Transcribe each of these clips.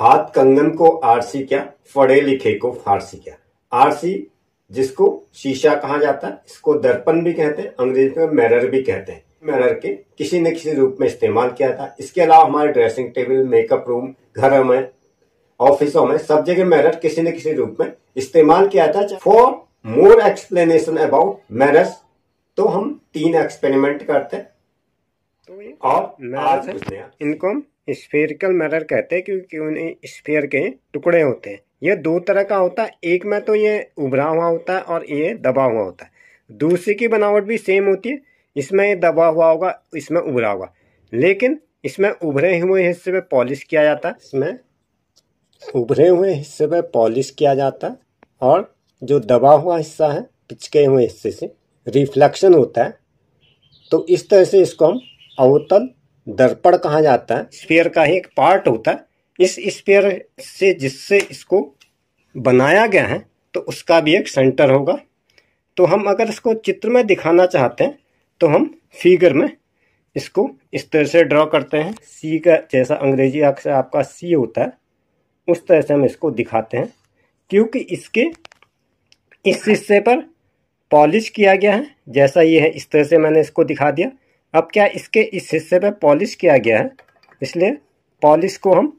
हाथ कंगन को आरसी क्या फड़े लिखे को फारसी क्या आरसी जिसको शीशा कहा जाता है इसको दर्पण भी कहते हैं अंग्रेजी में मैरर भी कहते हैं मैरर के किसी न किसी रूप में इस्तेमाल किया था इसके अलावा हमारे ड्रेसिंग टेबल मेकअप रूम घरों में ऑफिसों में सब जगह मैरर किसी न किसी रूप में इस्तेमाल किया था for more explanation about mirrors तो हम तीन एक्सपेरिमेंट करते हैं तो और आज इनको स्फेरिकल मिरर कहते हैं क्योंकि उन्हें स्फेयर के टुकड़े होते हैं यह दो तरह का होता है एक में तो ये उभरा हुआ होता है और ये दबा हुआ होता है दूसरी की बनावट भी सेम होती है इसमें ये दबा हुआ होगा इसमें उभरा होगा लेकिन इसमें उभरे हुए हिस्से में पॉलिश किया जाता है इसमें उभरे हुए हिस्से में पॉलिश किया जाता है और जो दबा हुआ हिस्सा है पिचके हुए हिस्से से रिफ्लेक्शन होता है तो इस तरह से इसको हम अवतल दर्पण कहा जाता है स्पेयर का ही एक पार्ट होता है इस स्पेयर से जिससे इसको बनाया गया है तो उसका भी एक सेंटर होगा तो हम अगर इसको चित्र में दिखाना चाहते हैं तो हम फिगर में इसको इस तरह से ड्रॉ करते हैं सी का जैसा अंग्रेजी अक्षर आपका सी होता है उस तरह से हम इसको दिखाते हैं क्योंकि इसके इस हिस्से पर पॉलिश किया गया है जैसा ये है इस तरह से मैंने इसको दिखा दिया अब क्या इसके इस हिस्से पे पॉलिश किया गया है इसलिए पॉलिश को हम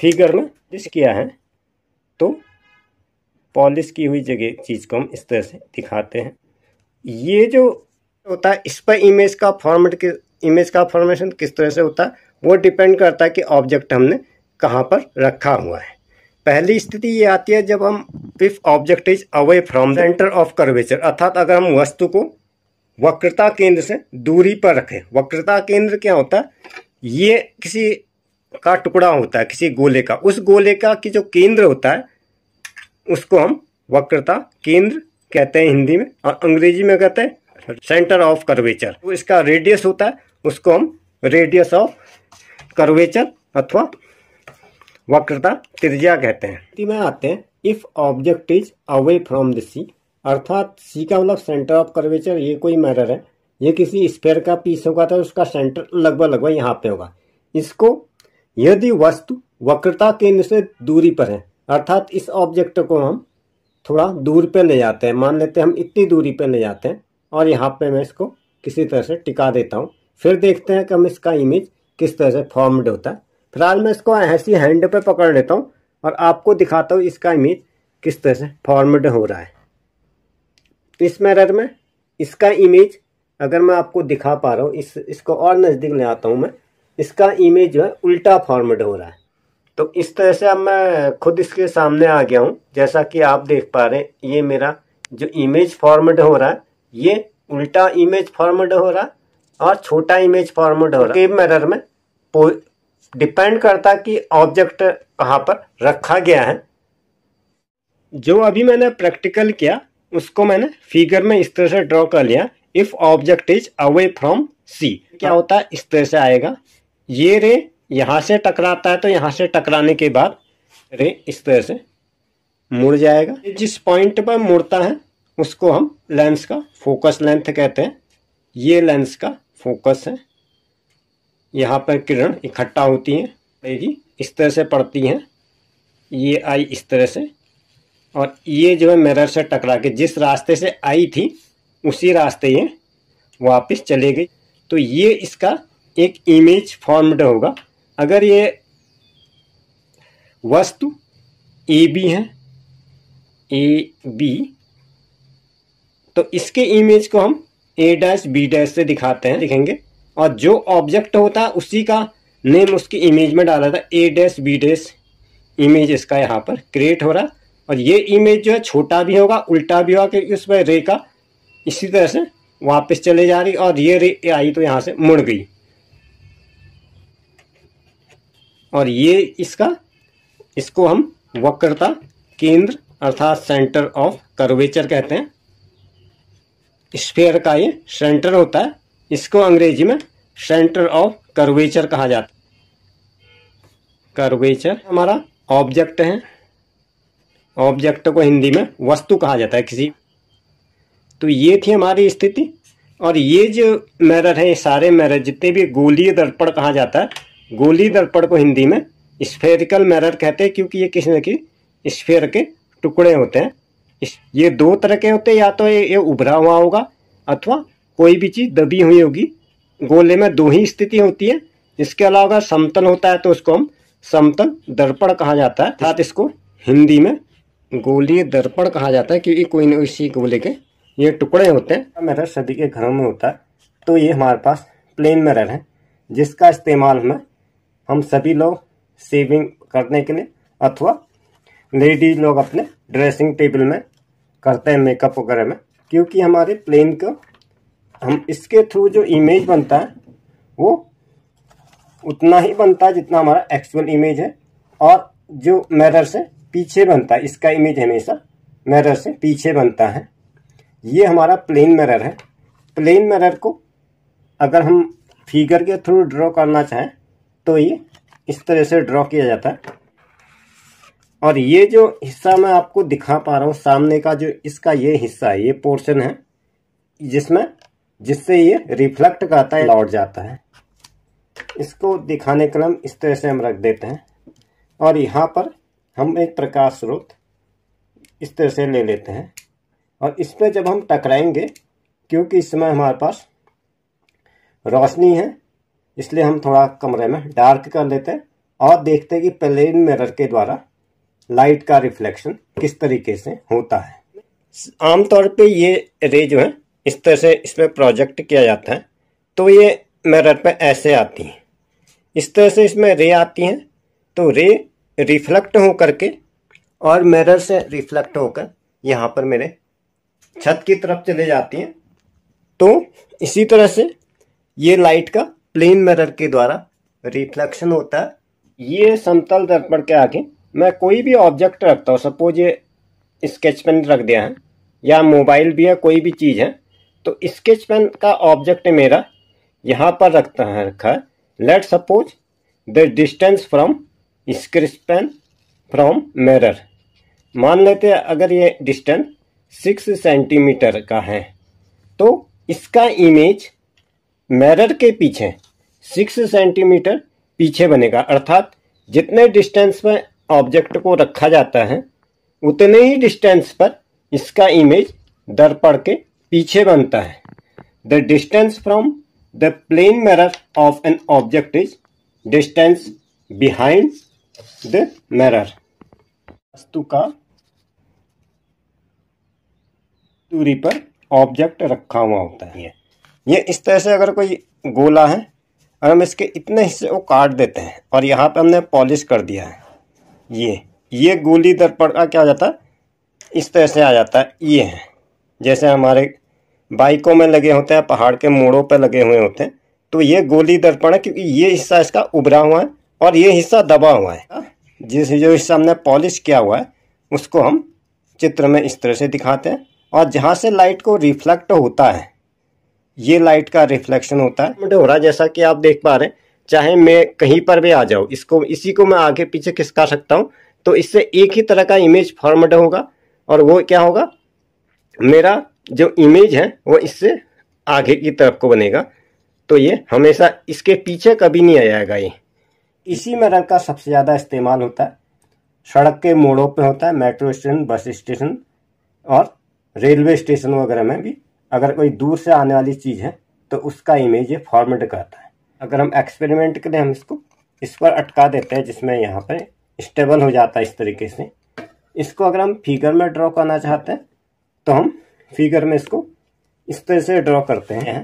फिगर में पॉलिश किया है तो पॉलिश की हुई जगह चीज़ को हम इस तरह से दिखाते हैं ये जो होता है इस पर इमेज का फॉर्मेट के इमेज का फॉर्मेशन किस तरह से होता है वो डिपेंड करता है कि ऑब्जेक्ट हमने कहाँ पर रखा हुआ है पहली स्थिति ये आती है जब हम if object is away from centre of curvature अर्थात अगर हम वस्तु को वक्रता केंद्र से दूरी पर रखें वक्रता केंद्र क्या होता है ये किसी का टुकड़ा होता है किसी गोले का उस गोले का की जो केंद्र होता है उसको हम वक्रता केंद्र कहते हैं हिंदी में और अंग्रेजी में कहते हैं सेंटर ऑफ कर्वेचर तो इसका रेडियस होता है उसको हम रेडियस ऑफ कर्वेचर अथवा वक्रता त्रिज्या कहते हैं में आते हैं if object is away from the C अर्थात सी का मतलब सेंटर ऑफ कर्वेचर ये कोई मैटर है ये किसी स्पेयर का पीस होगा तो उसका सेंटर लगभग लगभग यहाँ पे होगा इसको यदि वस्तु वक्रता केंद्र से दूरी पर है अर्थात इस ऑब्जेक्ट को हम थोड़ा दूर पे ले जाते हैं मान लेते हैं हम इतनी दूरी पे ले जाते हैं और यहाँ पे मैं इसको किसी तरह से टिका देता हूँ फिर देखते हैं कि हम इसका इमेज किस तरह से फॉर्मड होता है फिलहाल मैं इसको ऐसी हैंड पे पकड़ लेता हूँ और आपको दिखाता हूँ इसका इमेज किस तरह से फॉर्मड हो रहा है तो इस मिरर में इसका इमेज अगर मैं आपको दिखा पा रहा हूँ इस इसको और नज़दीक ले आता हूँ मैं इसका इमेज जो है उल्टा फॉर्मेट हो रहा है तो इस तरह से अब मैं खुद इसके सामने आ गया हूँ जैसा कि आप देख पा रहे हैं ये मेरा जो इमेज फॉर्मेट हो रहा है ये उल्टा इमेज फॉर्मेट हो रहा है और छोटा इमेज फॉर्मेट हो रहा है मैरर में डिपेंड करता कि ऑब्जेक्ट कहाँ पर रखा गया है जो अभी मैंने प्रैक्टिकल किया उसको मैंने फिगर में इस तरह से ड्रॉ कर लिया if object is away from C क्या हाँ। होता है इस तरह से आएगा ये रे यहाँ से टकराता है तो यहाँ से टकराने के बाद रे इस तरह से मुड़ जाएगा जिस पॉइंट पर मुड़ता है उसको हम लेंस का फोकस लेंथ कहते हैं ये लेंस का फोकस है यहाँ पर किरण इकट्ठा होती है इस तरह से पड़ती हैं ये आई इस तरह से और ये जो है मिरर से टकरा के जिस रास्ते से आई थी उसी रास्ते ये वापस चले गई तो ये इसका एक इमेज फॉर्मड होगा अगर ये वस्तु ए बी है ए बी तो इसके इमेज को हम ए डैश बी डैश से दिखाते हैं दिखेंगे और जो ऑब्जेक्ट होता है उसी का नेम उसकी इमेज में डाला था A dash B dash image इसका यहाँ पर क्रिएट हो रहा है और ये इमेज जो है छोटा भी होगा उल्टा भी होगा क्योंकि उसमें रे का इसी तरह से वापस चले जा रही और ये रे आई तो यहाँ से मुड़ गई और ये इसका इसको हम वक्रता केंद्र अर्थात सेंटर ऑफ कर्वेचर कहते हैं स्फेयर का ये सेंटर होता है इसको अंग्रेजी में सेंटर ऑफ कर्वेचर कहा जाता है कर्वेचर हमारा ऑब्जेक्ट है ऑब्जेक्ट को हिंदी में वस्तु कहा जाता है किसी तो ये थी हमारी स्थिति और ये जो है ये सारे मैर जितने भी गोलीय दर्पण कहा जाता है गोलीय दर्पण को हिंदी में स्फेरिकल मैरर कहते हैं क्योंकि ये किसी न कि स्फेयर के टुकड़े होते हैं ये दो तरह के होते हैं या तो ये, ये उभरा हुआ होगा अथवा कोई भी चीज़ दबी हुई होगी गोले में दो ही स्थिति होती है इसके अलावा समतल होता है तो उसको हम समतल दर्पण कहा जाता है अर्थात इसको हिंदी में गोली दर्पण कहा जाता है क्योंकि कोई ना इसी गोले के ये टुकड़े होते हैं मेरा सदी के घरों में होता है तो ये हमारे पास प्लेन मिरर है जिसका इस्तेमाल हमें हम सभी लोग सेविंग करने के लिए अथवा लेडीज लोग अपने ड्रेसिंग टेबल में करते हैं मेकअप वगैरह में क्योंकि हमारे प्लेन को हम इसके थ्रू जो इमेज बनता है वो उतना ही बनता है जितना हमारा एक्चुअल इमेज है और जो मैरर से पीछे बनता है इसका इमेज हमेशा मिरर से पीछे बनता है ये हमारा प्लेन मिरर है प्लेन मिरर को अगर हम फिगर के थ्रू ड्रॉ करना चाहें तो ये इस तरह से ड्रॉ किया जाता है और ये जो हिस्सा मैं आपको दिखा पा रहा हूँ सामने का जो इसका ये हिस्सा है ये पोर्शन है जिसमें जिससे ये रिफ्लेक्ट करता है लौट जाता है इसको दिखाने के लिए हम इस तरह से हम रख देते हैं और यहाँ पर हम एक प्रकाश स्रोत इस तरह से ले लेते हैं और इस पर जब हम टकराएंगे क्योंकि इस समय हमारे पास रोशनी है इसलिए हम थोड़ा कमरे में डार्क कर लेते हैं और देखते हैं कि प्लेन मिरर के द्वारा लाइट का रिफ्लेक्शन किस तरीके से होता है आमतौर पे ये रे जो है इस तरह से इस पर प्रोजेक्ट किया जाता है तो ये मिरर पे ऐसे आती हैं इस तरह से इसमें रे आती हैं तो रे रिफ्लेक्ट हो करके और मिरर से रिफ्लेक्ट होकर यहाँ पर मेरे छत की तरफ चले जाती हैं तो इसी तरह से ये लाइट का प्लेन मिरर के द्वारा रिफ्लेक्शन होता है ये समतल दर्पण के आगे मैं कोई भी ऑब्जेक्ट रखता हूँ सपोज ये स्केच पेन रख दिया है या मोबाइल भी है कोई भी चीज़ है तो स्केच पेन का ऑब्जेक्ट मेरा यहाँ पर रखता है रखा है let suppose the distance from स्क्रिस्पेन फ्रॉम मेरर मान लेते हैं अगर ये डिस्टेंस सिक्स सेंटीमीटर का है तो इसका इमेज मेरर के पीछे सिक्स सेंटीमीटर पीछे बनेगा अर्थात जितने डिस्टेंस पर ऑब्जेक्ट को रखा जाता है उतने ही डिस्टेंस पर इसका इमेज दर्पण के पीछे बनता है the distance from the plane mirror of an object is distance behind the mirror वस्तु का दूरी पर ऑब्जेक्ट रखा हुआ होता है ये इस तरह से अगर कोई गोला है और हम इसके इतने हिस्से को काट देते हैं और यहाँ पे हमने पॉलिश कर दिया है ये ये गोली दर्पण का क्या हो जाता है इस तरह से आ जाता है ये है जैसे हमारे बाइकों में लगे होते हैं पहाड़ के मोड़ों पर लगे हुए होते हैं तो ये गोली दर्पण है क्योंकि ये हिस्सा इसका उभरा हुआ है और ये हिस्सा दबा हुआ है जिस जो हिस्सा हमने पॉलिश किया हुआ है उसको हम चित्र में इस तरह से दिखाते हैं और जहाँ से लाइट को रिफ्लेक्ट होता है ये लाइट का रिफ्लेक्शन होता है मुझे हो रहा जैसा कि आप देख पा रहे हैं चाहे मैं कहीं पर भी आ जाऊँ इसको इसी को मैं आगे पीछे खिसका सकता हूँ तो इससे एक ही तरह का इमेज फॉर्मेट होगा और वो क्या होगा मेरा जो इमेज है वो इससे आगे की तरफ को बनेगा तो ये हमेशा इसके पीछे कभी नहीं आ जाएगा ये इसी में रंग का सबसे ज़्यादा इस्तेमाल होता है सड़क के मोड़ों पे होता है मेट्रो स्टेशन बस स्टेशन और रेलवे स्टेशन वगैरह में भी अगर कोई दूर से आने वाली चीज़ है तो उसका इमेज ये फॉर्मेट करता है अगर हम एक्सपेरिमेंट के लिए हम इसको इस पर अटका देते हैं जिसमें यहाँ पर स्टेबल हो जाता है इस तरीके से इसको अगर हम फिगर में ड्रॉ करना चाहते हैं तो हम फिगर में इसको इस तरह से ड्रॉ करते हैं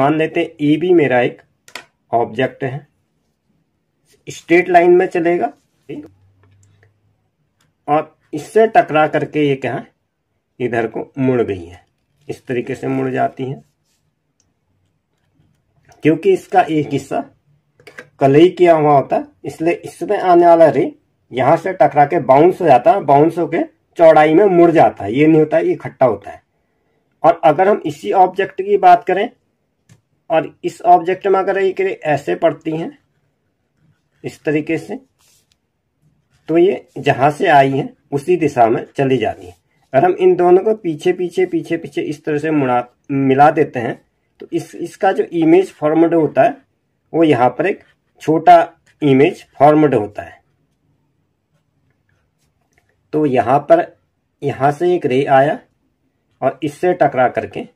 मान लेते हैं भी मेरा एक ऑब्जेक्ट है स्ट्रेट लाइन में चलेगा और इससे टकरा करके ये क्या है इधर को मुड़ गई है इस तरीके से मुड़ जाती है क्योंकि इसका एक हिस्सा कलई किया हुआ होता है इसलिए इसमें आने वाला रे यहां से टकरा के बाउंस हो जाता है बाउंस होके चौड़ाई में मुड़ जाता है ये नहीं होता ये इकट्ठा होता है और अगर हम इसी ऑब्जेक्ट की बात करें और इस ऑब्जेक्ट में अगर ये ऐसे पड़ती हैं इस तरीके से तो ये जहां से आई है उसी दिशा में चली जाती है अगर हम इन दोनों को पीछे पीछे पीछे पीछे इस तरह से मुड़ा मिला देते हैं तो इस इसका जो इमेज फॉर्मड होता है वो यहां पर एक छोटा इमेज फॉर्मड होता है तो यहां पर यहां से एक रे आया और इससे टकरा करके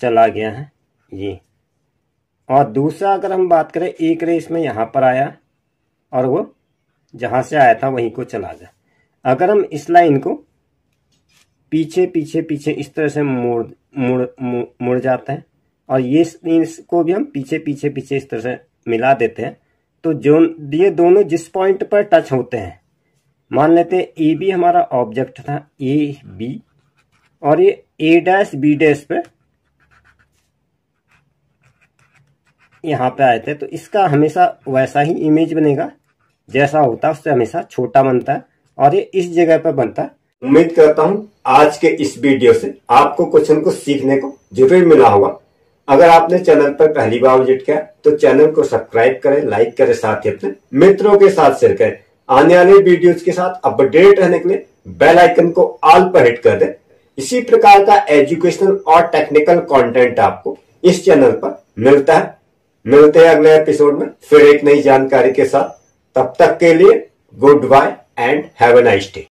चला गया है ये और दूसरा अगर हम बात करें एक रेस में यहाँ पर आया और वो जहां से आया था वहीं को चला गया अगर हम इस लाइन को पीछे पीछे पीछे इस तरह से मुड़ मुड़ मुड़ जाते हैं और ये इसको भी हम पीछे पीछे पीछे इस तरह से मिला देते हैं तो जो ये दोनों जिस पॉइंट पर टच होते हैं मान लेते हैं ए बी हमारा ऑब्जेक्ट था ए बी और ये ए डैश बी डैश पे यहाँ पे आए थे तो इसका हमेशा वैसा ही इमेज बनेगा जैसा होता है उससे हमेशा छोटा बनता है और ये इस जगह पर बनता है उम्मीद करता हूँ आज के इस वीडियो से आपको कुछ न कुछ सीखने को जरूर मिला होगा अगर आपने चैनल पर पहली बार विजिट किया तो चैनल को सब्सक्राइब करें लाइक करें साथ ही अपने मित्रों के साथ शेयर करें आने वाले वीडियो के साथ अपडेट रहने के लिए बेल आइकन को ऑल पर हिट कर दे इसी प्रकार का एजुकेशनल और टेक्निकल कॉन्टेंट आपको इस चैनल पर मिलता है मिलते हैं अगले एपिसोड में फिर एक नई जानकारी के साथ तब तक के लिए goodbye and have a nice day